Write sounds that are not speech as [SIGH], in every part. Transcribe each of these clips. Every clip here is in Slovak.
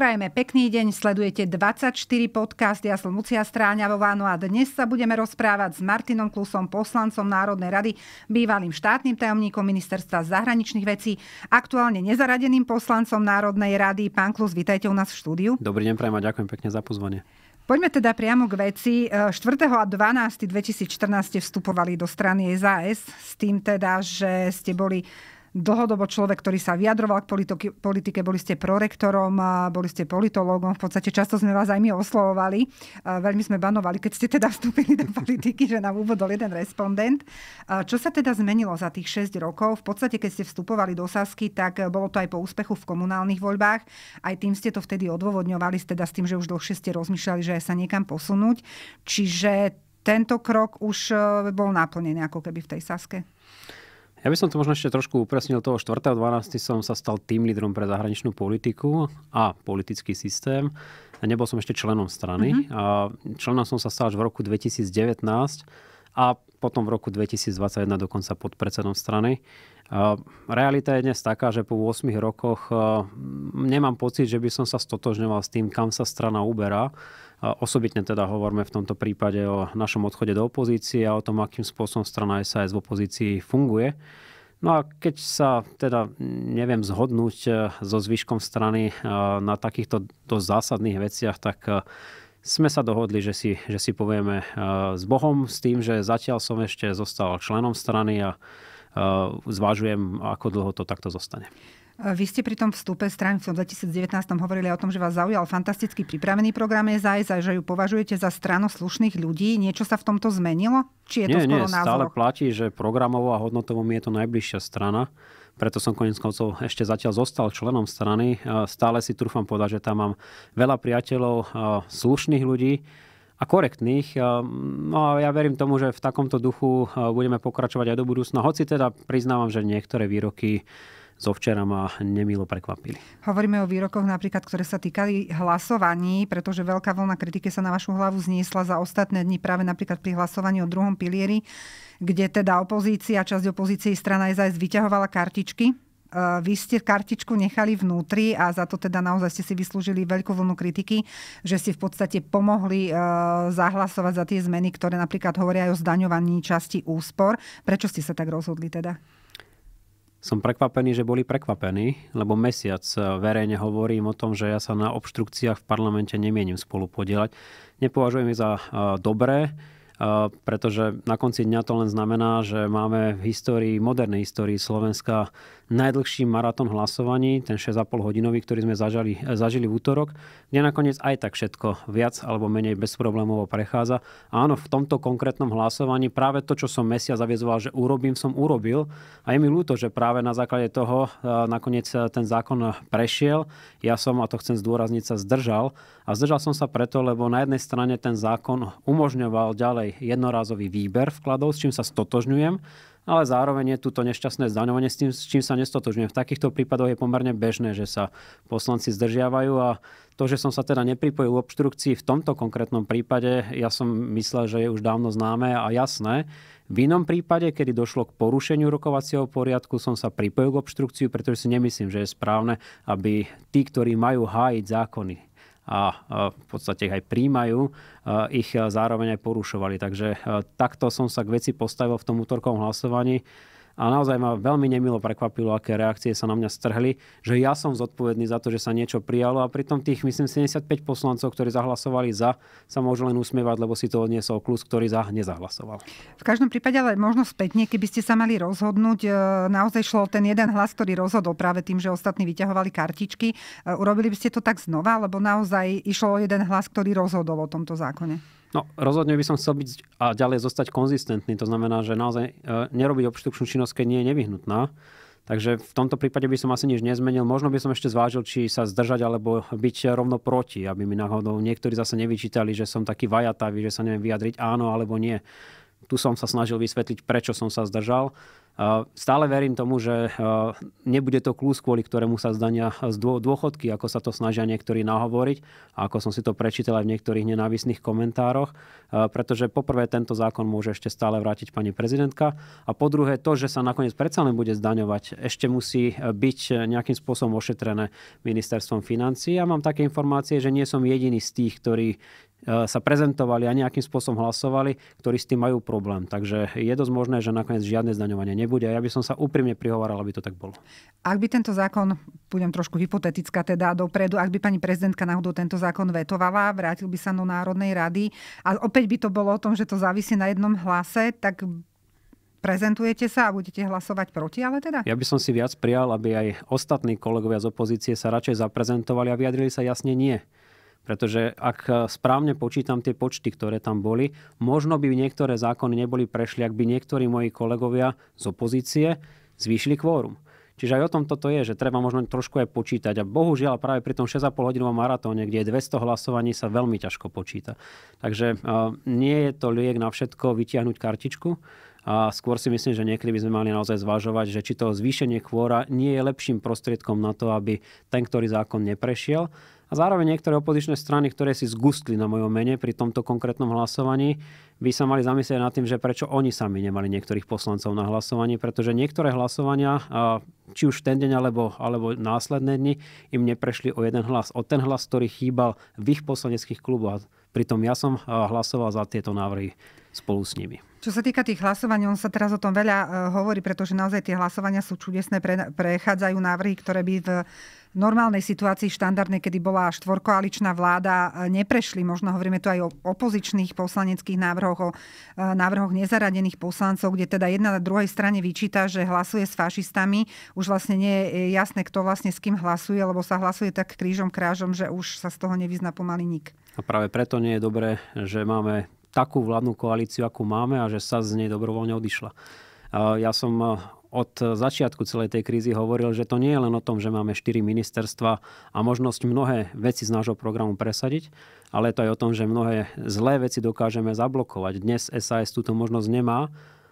Prajeme pekný deň, sledujete 24 podcast, ja som Lucia Stráňavová, no a dnes sa budeme rozprávať s Martinom Klusom, poslancom Národnej rady, bývalým štátnym tajomníkom ministerstva zahraničných vecí, aktuálne nezaradeným poslancom Národnej rady. Pán Klus, vitajte u nás v štúdiu. Dobrý deň, a ďakujem pekne za pozvanie. Poďme teda priamo k veci. 4. a 12. 2014 vstupovali do strany SAS s tým teda, že ste boli dlhodobo človek, ktorý sa vyjadroval k politike, boli ste prorektorom, boli ste politológom, v podstate často sme vás aj my oslovovali, veľmi sme banovali, keď ste teda [LAUGHS] vstúpili do politiky, že nám úvodol jeden respondent. Čo sa teda zmenilo za tých 6 rokov? V podstate, keď ste vstupovali do Sasky, tak bolo to aj po úspechu v komunálnych voľbách, aj tým ste to vtedy odôvodňovali, teda s tým, že už dlhšie ste rozmýšľali, že sa niekam posunúť. Čiže tento krok už e, bol naplnený ako keby v tej Saske. Ja by som to možno ešte trošku upresnil. Toho 4.12. som sa stal tým lídrom pre zahraničnú politiku a politický systém. A nebol som ešte členom strany. Mm-hmm. A členom som sa stal až v roku 2019 a potom v roku 2021 dokonca pod predsedom strany. Realita je dnes taká, že po 8 rokoch nemám pocit, že by som sa stotožňoval s tým, kam sa strana uberá. Osobitne teda hovoríme v tomto prípade o našom odchode do opozície a o tom, akým spôsobom strana SAS v opozícii funguje. No a keď sa teda neviem zhodnúť e, so zvyškom strany e, na takýchto dosť zásadných veciach, tak e, sme sa dohodli, že si, že si povieme s Bohom, s tým, že zatiaľ som ešte zostal členom strany a Eh, zvážujem, ako dlho to takto zostane. Eh, vy ste pri tom vstupe strany v 2019 hovorili o tom, že vás zaujal fantasticky pripravený program SAIS a že ju považujete za stranu slušných ľudí. Niečo sa v tomto zmenilo? Či je nie, to skoro nie, stále platí, že programovo a hodnotovo mi je to najbližšia strana. Preto som konec koncov ešte zatiaľ zostal členom strany. Eh, stále si trúfam povedať, že tam mám veľa priateľov, slušných ľudí, a korektných. Ehm, no a ja verím tomu, že v takomto duchu e, budeme pokračovať aj do budúcna, hoci teda priznávam, že niektoré výroky zo včera ma nemilo prekvapili. Hovoríme o výrokoch napríklad, ktoré sa týkali hlasovaní, pretože veľká vlna kritiky sa na vašu hlavu zniesla za ostatné dni práve napríklad pri hlasovaní o druhom pilieri, kde teda opozícia, časť opozície strana aj zvyťahovala kartičky Eh, vy ste kartičku nechali vnútri a za to teda naozaj ste si vyslúžili veľkú vlnu kritiky, že si v podstate pomohli eh, zahlasovať za tie zmeny, ktoré napríklad hovoria aj o zdaňovaní časti úspor. Prečo ste sa tak rozhodli teda? Som prekvapený, že boli prekvapení, lebo mesiac eh, verejne hovorím o tom, že ja sa na obštrukciách v parlamente nemienim spolu podielať. Nepovažujem ich za dobré Eh, pretože na konci dňa to len znamená, že máme v histórii, modernej histórii Slovenska najdlhší maratón hlasovaní, ten 6,5 hodinový, ktorý sme zažali, eh, zažili v útorok, kde nakoniec aj tak všetko viac alebo menej bez problémov prechádza. A áno, v tomto konkrétnom hlasovaní práve to, čo som mesiac zaviazoval, že urobím, som urobil. A je mi ľúto, že práve na základe toho eh, nakoniec ten zákon prešiel. Ja som, a to chcem zdôrazniť, sa zdržal a zdržal som sa preto, lebo na jednej strane ten zákon umožňoval ďalej jednorázový výber vkladov, s čím sa stotožňujem, ale zároveň je tu to nešťastné zdaňovanie, s, tým, s čím sa nestotožňujem. V takýchto prípadoch je pomerne bežné, že sa poslanci zdržiavajú a to, že som sa teda nepripojil obštrukcii v tomto konkrétnom prípade, ja som myslel, že je už dávno známe a jasné. V inom prípade, kedy došlo k porušeniu rokovacieho poriadku, som sa pripojil k obštrukciu, pretože si nemyslím, že je správne, aby tí, ktorí majú hájiť zákony, a v podstate ich aj príjmajú, e, ich e, zároveň aj porušovali. Takže e, takto som sa k veci postavil v tom útorkovom hlasovaní. A naozaj ma veľmi nemilo prekvapilo, aké reakcie sa na mňa strhli, že ja som zodpovedný za to, že sa niečo prijalo a pritom tých, myslím, 75 poslancov, ktorí zahlasovali za, sa môžu len usmievať, lebo si to odniesol klus, ktorý za nezahlasoval. V každom prípade ale možno spätne, keby ste sa mali rozhodnúť, e, naozaj šlo ten jeden hlas, ktorý rozhodol práve tým, že ostatní vyťahovali kartičky. E, urobili by ste to tak znova, lebo naozaj išlo o jeden hlas, ktorý rozhodol o tomto zákone? No, rozhodne by som chcel byť a ďalej zostať konzistentný. To znamená, že naozaj e, nerobiť obštrukčnú činnosť, keď nie je nevyhnutná. Takže v tomto prípade by som asi nič nezmenil. Možno by som ešte zvážil, či sa zdržať alebo byť rovno proti, aby mi náhodou niektorí zase nevyčítali, že som taký vajatavý, že sa neviem vyjadriť áno alebo nie. Tu som sa snažil vysvetliť, prečo som sa zdržal Stále verím tomu, že nebude to kľúč, kvôli ktorému sa zdania z dôchodky, ako sa to snažia niektorí nahovoriť ako som si to prečítal aj v niektorých nenávisných komentároch, pretože poprvé tento zákon môže ešte stále vrátiť pani prezidentka a po druhé to, že sa nakoniec predsa len bude zdaňovať, ešte musí byť nejakým spôsobom ošetrené ministerstvom financí. Ja mám také informácie, že nie som jediný z tých, ktorí E, sa prezentovali a nejakým spôsobom hlasovali, ktorí s tým majú problém. Takže je dosť možné, že nakoniec žiadne zdaňovanie nebude. A ja by som sa úprimne prihovaral, aby to tak bolo. Ak by tento zákon, budem trošku hypotetická teda dopredu, ak by pani prezidentka náhodou tento zákon vetovala, vrátil by sa do Národnej rady a opäť by to bolo o tom, že to závisí na jednom hlase, tak prezentujete sa a budete hlasovať proti, ale teda? Ja by som si viac prijal, aby aj ostatní kolegovia z opozície sa radšej zaprezentovali a vyjadrili sa jasne nie. Pretože ak e, správne počítam tie počty, ktoré tam boli, možno by niektoré zákony neboli prešli, ak by niektorí moji kolegovia z opozície zvýšili kvórum. Čiže aj o tom toto je, že treba možno trošku aj počítať. A bohužiaľ práve pri tom 6,5 hodinovom maratóne, kde je 200 hlasovaní, sa veľmi ťažko počíta. Takže e, nie je to liek na všetko vytiahnuť kartičku. A skôr si myslím, že niekedy by sme mali naozaj zvažovať, že či to zvýšenie kvóra nie je lepším prostriedkom na to, aby ten, ktorý zákon neprešiel, a zároveň niektoré opozičné strany, ktoré si zgustli na mojom mene pri tomto konkrétnom hlasovaní, by sa mali zamyslieť nad tým, že prečo oni sami nemali niektorých poslancov na hlasovaní, pretože niektoré hlasovania, či už ten deň alebo, alebo následné dni, im neprešli o jeden hlas. O ten hlas, ktorý chýbal v ich poslaneckých kluboch. Pritom ja som hlasoval za tieto návrhy spolu s nimi. Čo sa týka tých hlasovaní, on sa teraz o tom veľa e, hovorí, pretože naozaj tie hlasovania sú čudesné, pre, prechádzajú návrhy, ktoré by v normálnej situácii štandardnej, kedy bola štvorkoaličná vláda, e, neprešli. Možno hovoríme tu aj o opozičných poslaneckých návrhoch, o e, návrhoch nezaradených poslancov, kde teda jedna na druhej strane vyčíta, že hlasuje s fašistami. Už vlastne nie je jasné, kto vlastne s kým hlasuje, lebo sa hlasuje tak krížom krážom, že už sa z toho nevyzna pomaly nik. A práve preto nie je dobré, že máme takú vládnu koalíciu, akú máme a že sa z nej dobrovoľne odišla. Ja som e, od začiatku celej tej krízy hovoril, že to nie je len o tom, že máme štyri ministerstva a možnosť mnohé veci z nášho programu presadiť, ale to aj o tom, že mnohé zlé veci dokážeme zablokovať. Dnes SAS túto možnosť nemá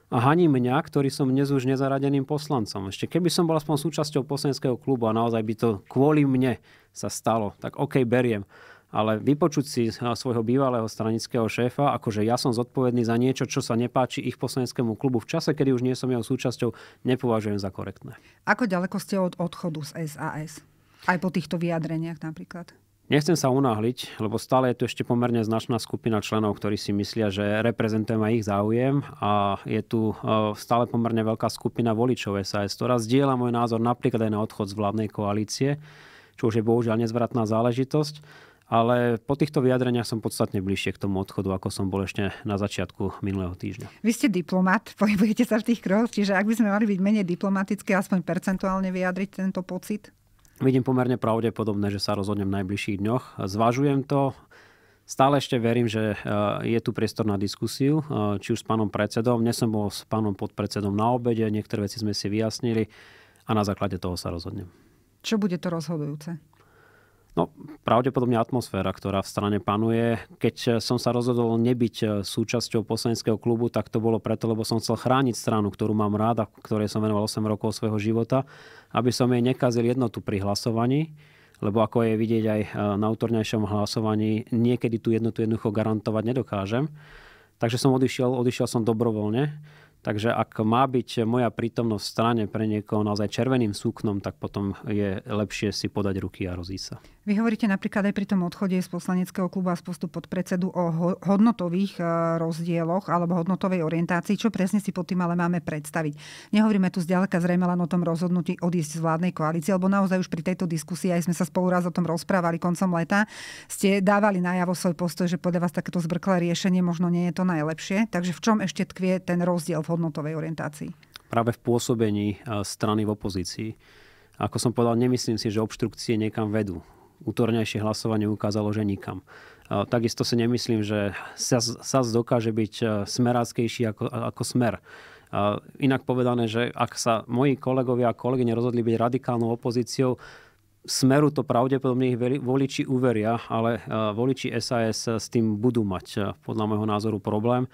a haní mňa, ktorý som dnes už nezaradeným poslancom. Ešte keby som bol aspoň súčasťou poslaneckého klubu a naozaj by to kvôli mne sa stalo, tak OK, beriem ale vypočuť si eh, svojho bývalého stranického šéfa, akože ja som zodpovedný za niečo, čo sa nepáči ich poslaneckému klubu v čase, kedy už nie som jeho súčasťou, nepovažujem za korektné. Ako ďaleko ste od odchodu z SAS? Aj po týchto vyjadreniach napríklad? Nechcem sa unáhliť, lebo stále je tu ešte pomerne značná skupina členov, ktorí si myslia, že aj ich záujem a je tu eh, stále pomerne veľká skupina voličov SAS, ktorá zdieľa môj názor napríklad aj na odchod z vládnej koalície, čo už je bohužiaľ nezvratná záležitosť ale po týchto vyjadreniach som podstatne bližšie k tomu odchodu, ako som bol ešte na začiatku minulého týždňa. Vy ste diplomat, [LAUGHS] pohybujete sa v tých kroch, čiže ak by sme mali byť menej diplomatické, aspoň percentuálne vyjadriť tento pocit? Vidím pomerne pravdepodobné, že sa rozhodnem v najbližších dňoch. Zvažujem to, Stále ešte verím, že eh, je tu priestor na diskusiu, eh, či už s pánom predsedom. Dnes som bol s pánom podpredsedom na obede, niektoré veci sme si vyjasnili a na základe toho sa rozhodnem. Čo bude to rozhodujúce? No, pravdepodobne atmosféra, ktorá v strane panuje. Keď eh, som sa rozhodol nebyť eh, súčasťou poslaneckého klubu, tak to bolo preto, lebo som chcel chrániť stranu, ktorú mám rád a ktorej som venoval 8 rokov svojho života, aby som jej nekazil jednotu pri hlasovaní lebo ako je vidieť aj eh, na útornejšom hlasovaní, niekedy tú jednotu jednoducho garantovať nedokážem. Takže som odišiel, odišiel som dobrovoľne. Takže ak má byť moja prítomnosť v strane pre niekoho naozaj červeným súknom, tak potom je lepšie si podať ruky a rozísť sa. Vy hovoríte napríklad aj pri tom odchode z poslaneckého a z postu podpredsedu o hodnotových e, rozdieloch alebo hodnotovej orientácii. Čo presne si pod tým ale máme predstaviť? Nehovoríme tu zďaleka zrejme len o tom rozhodnutí odísť z vládnej koalície, lebo naozaj už pri tejto diskusii, aj sme sa spolu raz o tom rozprávali koncom leta, ste dávali najavo svoj postoj, že podľa vás takéto zbrklé riešenie možno nie je to najlepšie. Takže v čom ešte tkvie ten rozdiel v hodnotovej orientácii? Práve v pôsobení e, strany v opozícii. Ako som povedal, nemyslím si, že obštrukcie niekam vedú útornejšie hlasovanie ukázalo, že nikam. Takisto si nemyslím, že SAS dokáže byť e, smeráckejší ako, ako smer. Inak povedané, že ak sa moji kolegovia a kolegyne rozhodli byť radikálnou opozíciou, Smeru to pravdepodobne ich voliči uveria, ale e, voliči SAS s tým budú mať e, podľa môjho názoru problém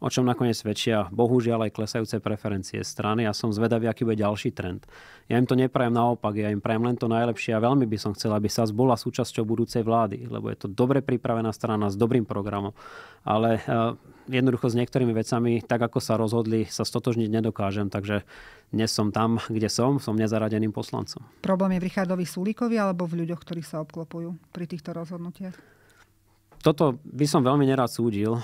o čom nakoniec väčšia. bohužiaľ aj klesajúce preferencie strany a som zvedavý, aký bude ďalší trend. Ja im to neprajem naopak, ja im prajem len to najlepšie a veľmi by som chcel, aby sa bola súčasťou budúcej vlády, lebo je to dobre pripravená strana s dobrým programom. Ale eh, jednoducho s niektorými vecami, tak ako sa rozhodli, sa stotožniť nedokážem, takže dnes som tam, kde som, som nezaradeným poslancom. Problém je v Richardovi Sulíkovi alebo v ľuďoch, ktorí sa obklopujú pri týchto rozhodnutiach? Toto by som veľmi nerad súdil.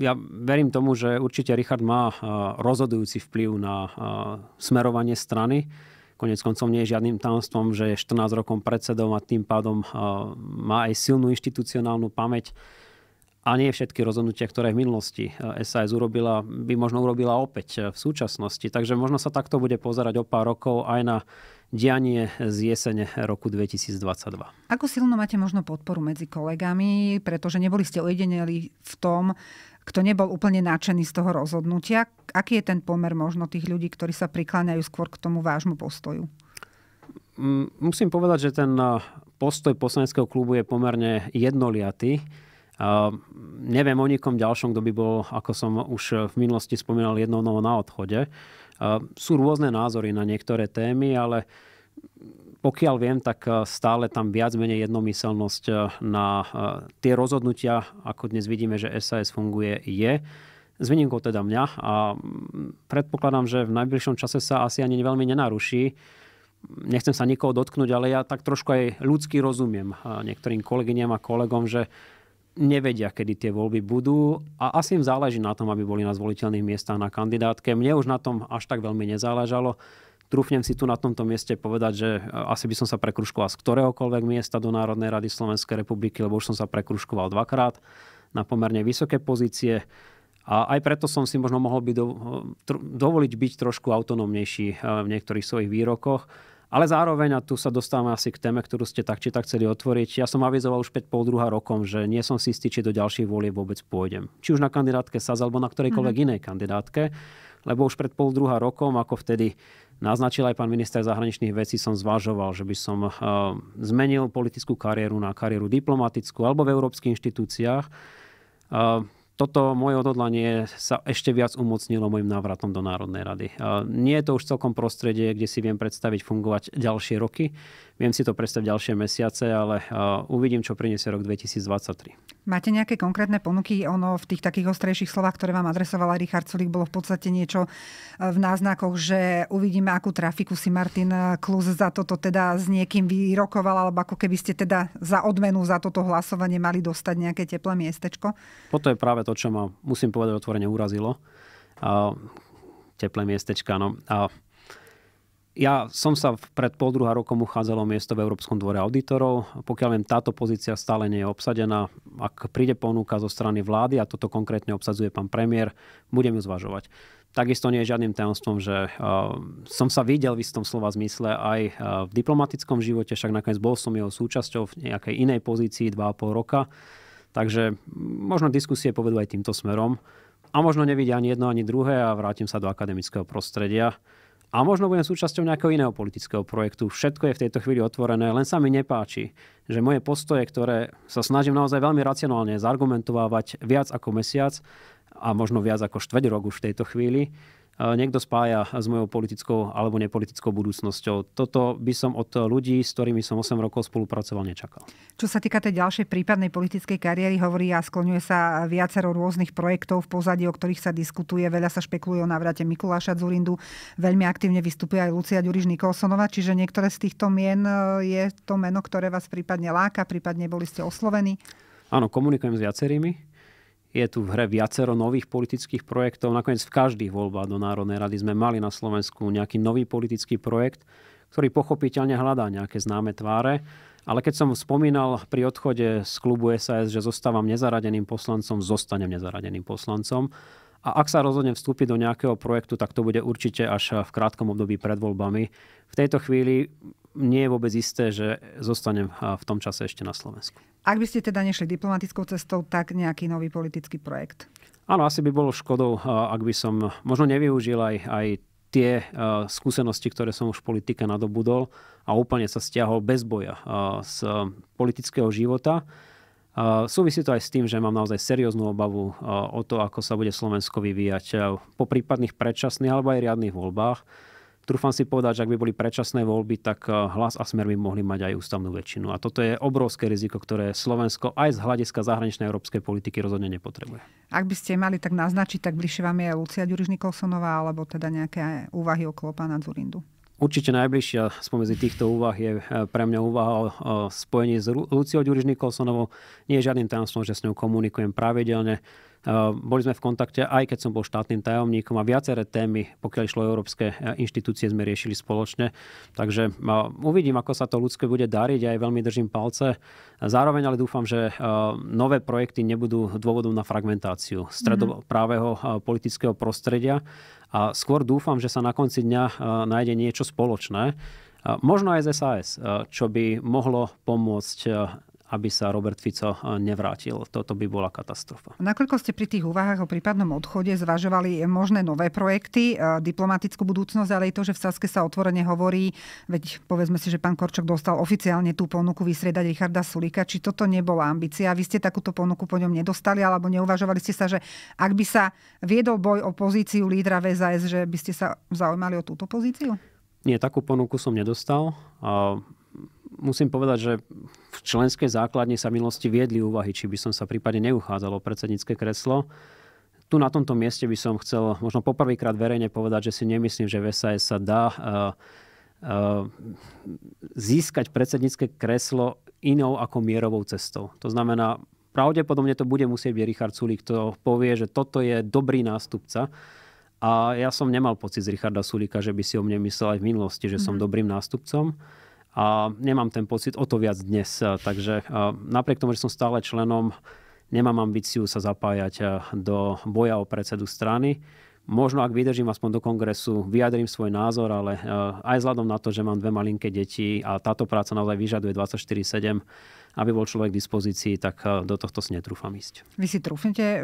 Ja verím tomu, že určite Richard má rozhodujúci vplyv na smerovanie strany. Konec koncov nie je žiadnym tajomstvom, že je 14 rokom predsedom a tým pádom má aj silnú inštitucionálnu pamäť a nie všetky rozhodnutia, ktoré v minulosti SAS eh, urobila, by možno urobila opäť eh, v súčasnosti. Takže možno sa takto bude pozerať o pár rokov aj na dianie z jesene roku 2022. Ako silno máte možno podporu medzi kolegami, pretože neboli ste ojedineli v tom, kto nebol úplne nadšený z toho rozhodnutia. Aký je ten pomer možno tých ľudí, ktorí sa prikláňajú skôr k tomu vášmu postoju? Mm, musím povedať, že ten eh, postoj poslaneckého klubu je pomerne jednoliatý. Ehm, neviem o nikom ďalšom, kto by bol, ako som už v minulosti spomínal, jednou na odchode. Ehm, sú rôzne názory na niektoré témy, ale pokiaľ viem, tak eh, stále tam viac menej jednomyselnosť eh, na eh, tie rozhodnutia, ako dnes vidíme, že SAS funguje, je. S výnimkou teda mňa a mm, predpokladám, že v najbližšom čase sa asi ani veľmi nenaruší. Nechcem sa nikoho dotknúť, ale ja tak trošku aj ľudsky rozumiem niektorým kolegyňam a kolegom, že nevedia, kedy tie voľby budú a asi im záleží na tom, aby boli na zvoliteľných miestach na kandidátke. Mne už na tom až tak veľmi nezáležalo. Trúfnem si tu na tomto mieste povedať, že e, asi by som sa prekruškoval z ktoréhokoľvek miesta do Národnej rady Slovenskej republiky, lebo už som sa prekruškoval dvakrát na pomerne vysoké pozície. A aj preto som si možno mohol by do, e, dovoliť byť trošku autonómnejší e, v niektorých svojich výrokoch ale zároveň, a tu sa dostávame asi k téme, ktorú ste tak či tak chceli otvoriť, ja som avizoval už 5 druhá rokom, že nie som si istý, či do ďalších volie vôbec pôjdem. Či už na kandidátke SAS alebo na ktorejkoľvek mm-hmm. inej kandidátke, lebo už pred pol druhá rokom, ako vtedy naznačil aj pán minister zahraničných vecí, som zvažoval, že by som uh, zmenil politickú kariéru na kariéru diplomatickú alebo v európskych inštitúciách. Uh, toto moje odhodlanie sa ešte viac umocnilo môjim návratom do Národnej rady. Nie je to už celkom prostredie, kde si viem predstaviť fungovať ďalšie roky. Viem si to predstaviť ďalšie mesiace, ale eh, uvidím, čo priniesie rok 2023. Máte nejaké konkrétne ponuky? Ono v tých takých ostrejších slovách, ktoré vám adresovala Richard Sulik, bolo v podstate niečo eh, v náznakoch, že uvidíme, akú trafiku si Martin eh, Klus za toto teda s niekým vyrokoval, alebo ako keby ste teda za odmenu za toto hlasovanie mali dostať nejaké teplé miestečko? Toto je práve to, čo ma, musím povedať, otvorene urazilo. A, teplé miestečka, no. A, ja som sa pred pol druhá rokom uchádzal o miesto v Európskom dvore auditorov. Pokiaľ viem, táto pozícia stále nie je obsadená. Ak príde ponúka zo strany vlády, a toto konkrétne obsadzuje pán premiér, budem ju zvažovať. Takisto nie je žiadnym tajomstvom, že uh, som sa videl v istom slova zmysle aj uh, v diplomatickom živote, však nakoniec bol som jeho súčasťou v nejakej inej pozícii 2,5 roka. Takže možno diskusie povedú aj týmto smerom. A možno nevidia ani jedno, ani druhé a vrátim sa do akademického prostredia a možno budem súčasťou nejakého iného politického projektu. Všetko je v tejto chvíli otvorené, len sa mi nepáči, že moje postoje, ktoré sa snažím naozaj veľmi racionálne zargumentovávať viac ako mesiac a možno viac ako štveť rok už v tejto chvíli, Eh, niekto spája s mojou politickou alebo nepolitickou budúcnosťou. Toto by som od ľudí, s ktorými som 8 rokov spolupracoval, nečakal. Čo sa týka tej ďalšej prípadnej politickej kariéry, hovorí a skloňuje sa viacero rôznych projektov v pozadí, o ktorých sa diskutuje. Veľa sa špekuluje o návrate Mikuláša Zurindu. Veľmi aktívne vystupuje aj Lucia Ďuriš Nikolsonova, čiže niektoré z týchto mien eh, je to meno, ktoré vás prípadne láka, prípadne boli ste oslovení. Áno, komunikujem s viacerými je tu v hre viacero nových politických projektov. Nakoniec v každých voľbách do Národnej rady sme mali na Slovensku nejaký nový politický projekt, ktorý pochopiteľne hľadá nejaké známe tváre. Ale keď som spomínal pri odchode z klubu SAS, že zostávam nezaradeným poslancom, zostanem nezaradeným poslancom. A ak sa rozhodnem vstúpiť do nejakého projektu, tak to bude určite až v krátkom období pred voľbami. V tejto chvíli nie je vôbec isté, že zostanem v tom čase ešte na Slovensku. Ak by ste teda nešli diplomatickou cestou, tak nejaký nový politický projekt? Áno, asi by bolo škodou, ak by som možno nevyužil aj, aj tie skúsenosti, ktoré som už v politike nadobudol a úplne sa stiahol bez boja z politického života. Súvisí to aj s tým, že mám naozaj serióznu obavu o to, ako sa bude Slovensko vyvíjať po prípadných predčasných alebo aj riadnych voľbách trúfam si povedať, že ak by boli predčasné voľby, tak eh, hlas a smer by mohli mať aj ústavnú väčšinu. A toto je obrovské riziko, ktoré Slovensko aj z hľadiska zahraničnej európskej politiky rozhodne nepotrebuje. Ak by ste mali tak naznačiť, tak bližšie vám je Lucia Ďuriš Nikolsonová alebo teda nejaké úvahy okolo pána Zurindu. Určite najbližšia spomedzi týchto úvah je eh, pre mňa úvaha o spojení s Luciou Ďuriš Nikolsonovou. Nie je žiadnym tajomstvom, že s ňou komunikujem pravidelne Eh, boli sme v kontakte, aj keď som bol štátnym tajomníkom a viaceré témy, pokiaľ išlo európske eh, inštitúcie, sme riešili spoločne. Takže eh, uvidím, ako sa to ľudské bude dariť, aj veľmi držím palce. Zároveň ale dúfam, že nové projekty nebudú dôvodom na fragmentáciu mhm. stredoprávého politického prostredia a skôr dúfam, že sa na konci dňa nájde niečo spoločné, možno aj z SAS, čo by mohlo pomôcť aby sa Robert Fico eh, nevrátil. Toto by bola katastrofa. Nakoľko ste pri tých úvahách o prípadnom odchode zvažovali možné nové projekty, eh, diplomatickú budúcnosť, ale aj to, že v Saske sa otvorene hovorí, veď povedzme si, že pán Korčok dostal oficiálne tú ponuku vysriedať Richarda Sulika, či toto nebola ambícia. Vy ste takúto ponuku po ňom nedostali, alebo neuvažovali ste sa, že ak by sa viedol boj o pozíciu lídra VZS, že by ste sa zaujímali o túto pozíciu? Nie, takú ponuku som nedostal musím povedať, že v členskej základni sa minulosti viedli úvahy, či by som sa prípadne neuchádzal o predsednícke kreslo. Tu na tomto mieste by som chcel možno poprvýkrát verejne povedať, že si nemyslím, že v SAS sa dá uh, uh, získať predsednícke kreslo inou ako mierovou cestou. To znamená, pravdepodobne to bude musieť byť Richard Sulík, kto povie, že toto je dobrý nástupca. A ja som nemal pocit z Richarda Sulíka, že by si o mne myslel aj v minulosti, že som mhm. dobrým nástupcom. A nemám ten pocit o to viac dnes. Takže napriek tomu, že som stále členom, nemám ambíciu sa zapájať do boja o predsedu strany. Možno ak vydržím aspoň do kongresu, vyjadrím svoj názor, ale aj vzhľadom na to, že mám dve malinké deti a táto práca naozaj vyžaduje 24-7, aby bol človek k dispozícii, tak do tohto si netrúfam ísť. Vy si trúfnete e,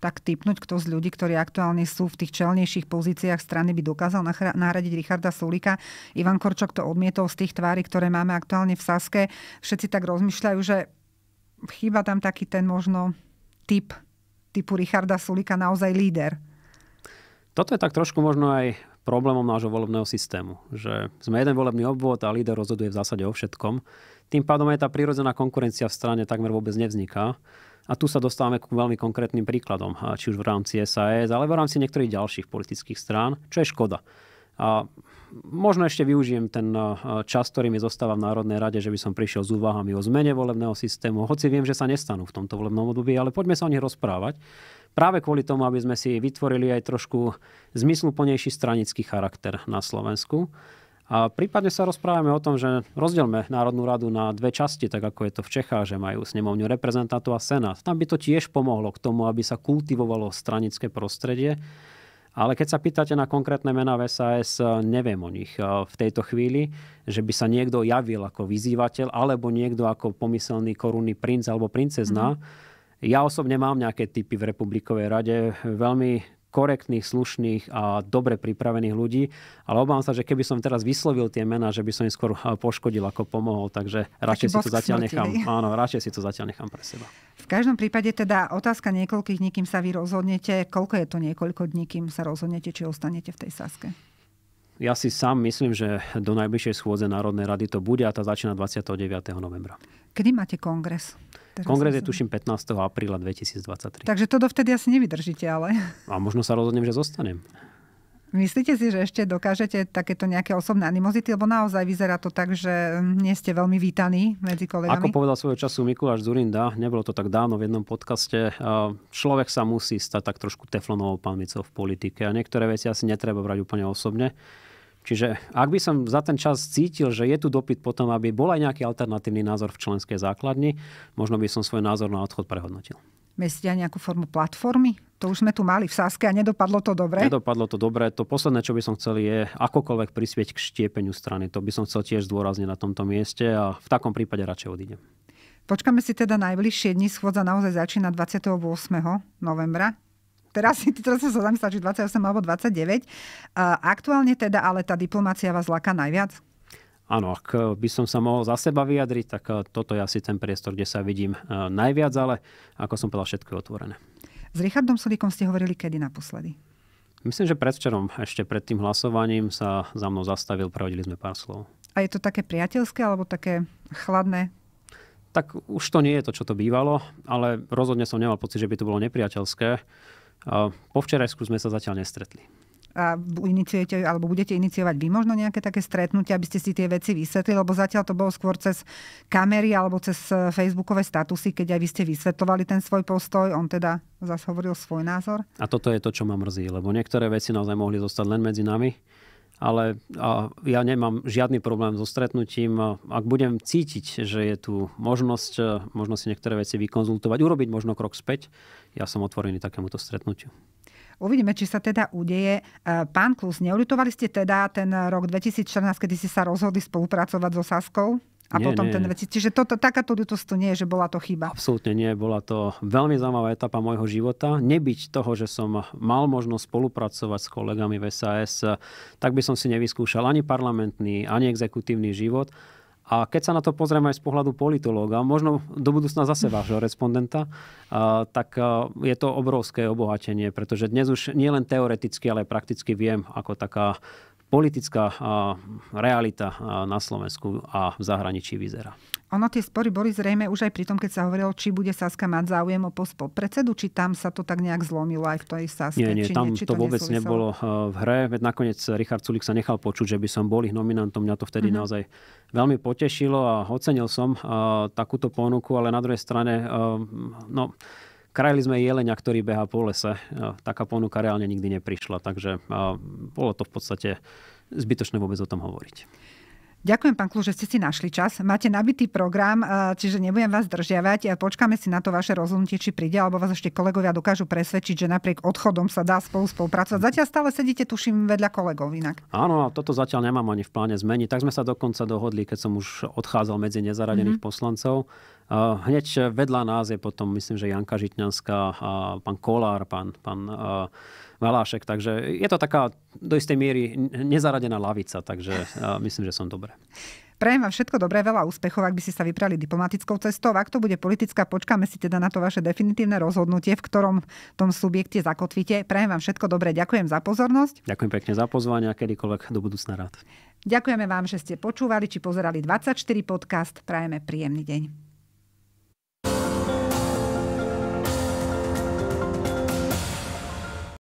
tak typnúť, kto z ľudí, ktorí aktuálne sú v tých čelnejších pozíciách strany, by dokázal nahradiť Richarda Sulika. Ivan Korčok to odmietol z tých tvári, ktoré máme aktuálne v Saske. Všetci tak rozmýšľajú, že chýba tam taký ten možno typ typu Richarda Sulika naozaj líder. Toto je tak trošku možno aj problémom nášho volebného systému, že sme jeden volebný obvod a líder rozhoduje v zásade o všetkom. Tým pádom aj tá prírodzená konkurencia v strane takmer vôbec nevzniká. A tu sa dostávame k veľmi konkrétnym príkladom, či už v rámci SAS, ale v rámci niektorých ďalších politických strán, čo je škoda. A možno ešte využijem ten čas, ktorý mi zostáva v Národnej rade, že by som prišiel s úvahami o zmene volebného systému, hoci viem, že sa nestanú v tomto volebnom období, ale poďme sa o nich rozprávať. Práve kvôli tomu, aby sme si vytvorili aj trošku zmysluplnejší stranický charakter na Slovensku. A prípadne sa rozprávame o tom, že rozdielme Národnú radu na dve časti, tak ako je to v Čechách, že majú snemovňu reprezentantov a senát. Tam by to tiež pomohlo k tomu, aby sa kultivovalo stranické prostredie. Ale keď sa pýtate na konkrétne mená v SAS, neviem o nich e, v tejto chvíli, že by sa niekto javil ako vyzývateľ alebo niekto ako pomyselný korunný princ alebo princezna. Mm-hmm. Ja osobne mám nejaké typy v Republikovej rade. Veľmi korektných, slušných a dobre pripravených ľudí. Ale obávam sa, že keby som teraz vyslovil tie mená, že by som im skôr eh, poškodil ako pomohol. Takže radšej si to zatiaľ nechám. Áno, radšej si to zatiaľ nechám pre seba. V každom prípade teda otázka niekoľkých dní, kým sa vy rozhodnete. Koľko je to niekoľko dní, kým sa rozhodnete, či ostanete v tej saske? Ja si sám myslím, že do najbližšej schôdze Národnej rady to bude a tá začína 29. novembra. Kedy máte kongres? Teraz Kongres je tuším 15. apríla 2023. Takže to dovtedy asi nevydržíte, ale... [LAUGHS] A možno sa rozhodnem, že zostanem. Myslíte si, že ešte dokážete takéto nejaké osobné animozity? Lebo naozaj vyzerá to tak, že nie ste veľmi vítaní medzi kolegami. Ako povedal svojho času Mikuláš Zurinda, nebolo to tak dávno v jednom podcaste, človek sa musí stať tak trošku teflonovou panvicou v politike a niektoré veci asi netreba brať úplne osobne. Čiže ak by som za ten čas cítil, že je tu dopyt potom, aby bol aj nejaký alternatívny názor v členskej základni, možno by som svoj názor na odchod prehodnotil. Myslíte aj nejakú formu platformy? To už sme tu mali v Sáske a nedopadlo to dobre. Nedopadlo to dobre. To posledné, čo by som chcel, je akokoľvek prispieť k štiepeniu strany. To by som chcel tiež zdôrazniť na tomto mieste a v takom prípade radšej odídem. Počkáme si teda najbližšie dni. Schôdza naozaj začína 28. novembra teraz, teraz sa zamyslel, či 28 alebo 29. Aktuálne teda, ale tá diplomácia vás laká najviac? Áno, ak eh, by som sa mohol za seba vyjadriť, tak eh, toto je asi ten priestor, kde sa vidím eh, najviac, ale ako som povedal, všetko je otvorené. S Richardom Sulikom ste hovorili kedy naposledy? Myslím, že predvčerom, ešte pred tým hlasovaním sa za mnou zastavil, prehodili sme pár slov. A je to také priateľské alebo také chladné? Tak už to nie je to, čo to bývalo, ale rozhodne som nemal pocit, že by to bolo nepriateľské. Po včerajsku sme sa zatiaľ nestretli. A iniciujete, alebo budete iniciovať vy možno nejaké také stretnutia, aby ste si tie veci vysvetlili, lebo zatiaľ to bolo skôr cez kamery alebo cez e, facebookové statusy, keď aj vy ste vysvetovali ten svoj postoj, on teda zase hovoril svoj názor. A toto je to, čo ma mrzí, lebo niektoré veci naozaj mohli zostať len medzi nami ale ja nemám žiadny problém so stretnutím. Ak budem cítiť, že je tu možnosť, e, možno si niektoré veci vykonzultovať, urobiť možno krok späť, ja som otvorený takémuto stretnutiu. Uvidíme, či sa teda udeje. E, pán Klus, neulitovali ste teda ten rok 2014, kedy ste sa rozhodli spolupracovať so Saskou? a nie, potom nie. ten veci. Čiže to, takáto ľutosť to nie je, že bola to chyba. Absolútne nie, bola to veľmi zaujímavá etapa môjho života. Nebyť toho, že som mal možnosť spolupracovať s kolegami v SAS, tak by som si nevyskúšal ani parlamentný, ani exekutívny život. A keď sa na to pozrieme aj z pohľadu politológa, možno do budúcna zase vášho respondenta, tak je to obrovské obohatenie, pretože dnes už nielen teoreticky, ale aj prakticky viem, ako taká politická realita na Slovensku a v zahraničí vyzerá. Ono tie spory boli zrejme už aj pri tom, keď sa hovorilo, či bude Saska mať záujem o post predsedu, či tam sa to tak nejak zlomilo aj v tej Saske. Nie, nie, či tam nie, či to, to vôbec nebolo e, v hre. Veď nakoniec Richard Sulik sa nechal počuť, že by som bol ich nominantom. Mňa to vtedy mm-hmm. naozaj veľmi potešilo a ocenil som e, takúto ponuku, ale na druhej strane, e, no, Krajili sme jelenia, ktorý beha po lese. E, taká ponuka reálne nikdy neprišla, takže e, bolo to v podstate zbytočné vôbec o tom hovoriť. Ďakujem, pán Kluž, že ste si našli čas. Máte nabitý program, eh, čiže nebudem vás držiavať. Eh, počkáme si na to vaše rozhodnutie, či príde, alebo vás ešte kolegovia dokážu presvedčiť, že napriek odchodom sa dá spolu spolupracovať. Zatiaľ stále sedíte, tuším, vedľa kolegov inak. Áno, toto zatiaľ nemám ani v pláne zmeniť. Tak sme sa dokonca dohodli, keď som už odchádzal medzi nezaradených mm-hmm. poslancov. Eh, hneď vedľa nás je potom, myslím, že Janka Žitňanská, pán Kolár, pán, pán Valášek. Takže je to taká do istej miery nezaradená lavica, takže myslím, že som dobre. Prajem vám všetko dobré, veľa úspechov, ak by ste sa vybrali diplomatickou cestou. Ak to bude politická, počkáme si teda na to vaše definitívne rozhodnutie, v ktorom tom subjekte zakotvíte. Prajem vám všetko dobré, ďakujem za pozornosť. Ďakujem pekne za pozvanie a kedykoľvek do budúcna rád. Ďakujeme vám, že ste počúvali či pozerali 24 podcast. Prajeme príjemný deň.